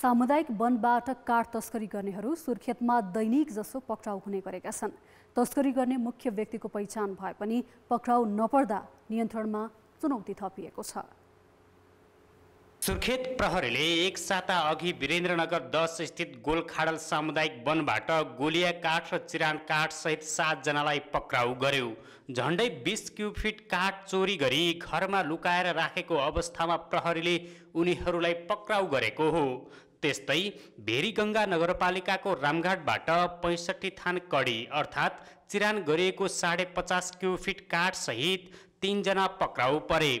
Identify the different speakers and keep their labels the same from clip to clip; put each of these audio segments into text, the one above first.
Speaker 1: सामुदायिक वनबाट काठ तस्करी गर्नेहरू सुर्खेतमा दैनिक जसो पक्राउ हुने गरेका छन् तस्करी गर्ने मुख्य व्यक्तिको पहिचान भए पनि पक्राउ नपर्दा नियन्त्रणमा चुनौती थपिएको छ
Speaker 2: सुर्खेत प्रहरीले एक साता अघि वीरेन्द्रनगर दस स्थित गोलखाडल सामुदायिक वनबाट गोलिया काठ र चिरान काठ काठसहित सातजनालाई पक्राउ गर्यो झन्डै बिस क्युफिट काठ चोरी गरी घरमा लुकाएर राखेको अवस्थामा प्रहरीले उनीहरूलाई पक्राउ गरेको हो त्यस्तै भेरी भेरीगङ्गा नगरपालिकाको रामघाटबाट पैँसठी थान कडी अर्थात् चिरान गरिएको साढे पचास क्युफिट काठसहित तिनजना पक्राउ परे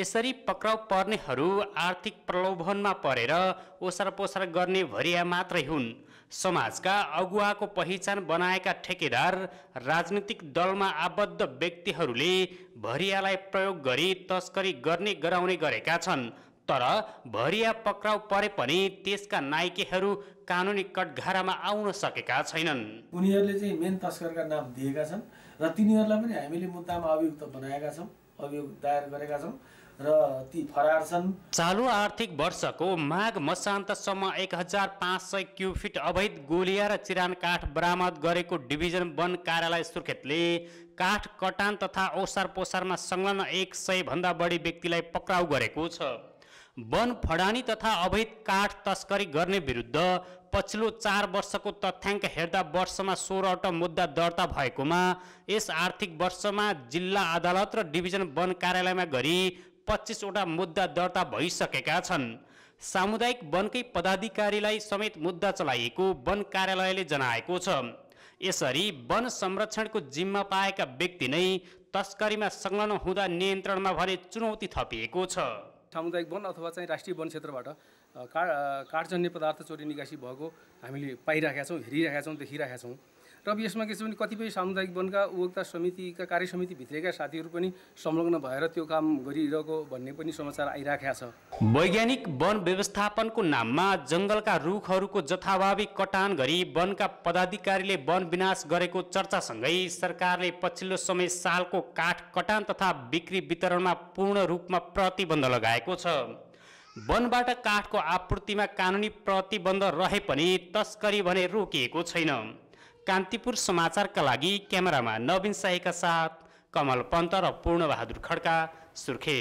Speaker 2: यसरी पक्राउ पर्नेहरू आर्थिक प्रलोभनमा परेर ओसार पोसार गर्ने भरिया मात्रै हुन् समाजका अगुवाको पहिचान बनाएका ठेकेदार राजनीतिक दलमा आबद्ध व्यक्तिहरूले भरियालाई प्रयोग गरी तस्करी गर्ने गराउने गरेका छन् तर भरिया पक्राउ परे पनि त्यसका नायिकेहरू कानुनी कटघारामा आउन सकेका छैनन् उनीहरूले चाहिँ
Speaker 1: मेन तस्करका नाम दिएका छन् र तिनीहरूलाई पनि हामीले मुद्दामा अभियुक्त बनाएका छौँ अभियोग दायर गरेका छौँ र ती फरार छन्
Speaker 2: चालु आर्थिक वर्षको माघ मसान्तसम्म एक हजार पाँच सय क्युफिट अवैध गोलिया र चिरान काठ बरामद गरेको डिभिजन वन कार्यालय सुर्खेतले काठ कटान तथा ओसार पोसारमा संलग्न एक सय भन्दा बढी व्यक्तिलाई पक्राउ गरेको छ वन फडानी तथा अवैध काठ तस्करी गर्ने विरुद्ध पछिल्लो चार वर्षको तथ्याङ्क हेर्दा वर्षमा सोह्रवटा मुद्दा दर्ता भएकोमा यस आर्थिक वर्षमा जिल्ला अदालत र डिभिजन वन कार्यालयमा गरी पच्चिसवटा मुद्दा दर्ता भइसकेका छन् सामुदायिक वनकै पदाधिकारीलाई समेत मुद्दा चलाइएको वन कार्यालयले जनाएको छ यसरी वन संरक्षणको जिम्मा पाएका व्यक्ति नै तस्करीमा संलग्न हुँदा नियन्त्रणमा भने चुनौती थपिएको छ
Speaker 1: सामुदायिक वन अथवा चाहिँ राष्ट्रिय वन क्षेत्रबाट का काठजन्य पदार्थ चोरी निकासी भएको हामीले पाइरहेका छौँ हेरिरहेका छौँ देखिरहेका छौँ र यसमा के छ भने कतिपय सामुदायिक वनका उपभोक्ता समितिका कार्य समितिभित्रका साथीहरू पनि संलग्न भएर त्यो काम गरिरहेको भन्ने पनि समाचार आइराखेका
Speaker 2: छ वैज्ञानिक वन व्यवस्थापनको नाममा जङ्गलका रुखहरूको जथाभावी कटान गरी वनका पदाधिकारीले वन विनाश गरेको चर्चासँगै सरकारले पछिल्लो समय सालको काठ कटान तथा बिक्री वितरणमा पूर्ण रूपमा प्रतिबन्ध लगाएको छ वनबाट काठको आपूर्तिमा कानुनी प्रतिबन्ध रहे पनि तस्करी भने रोकिएको छैन कान्तिपुर समाचारका लागि क्यामेरामा नवीन शाहीका साथ कमल पन्त र पूर्णबहादुर खड्का सुर्खे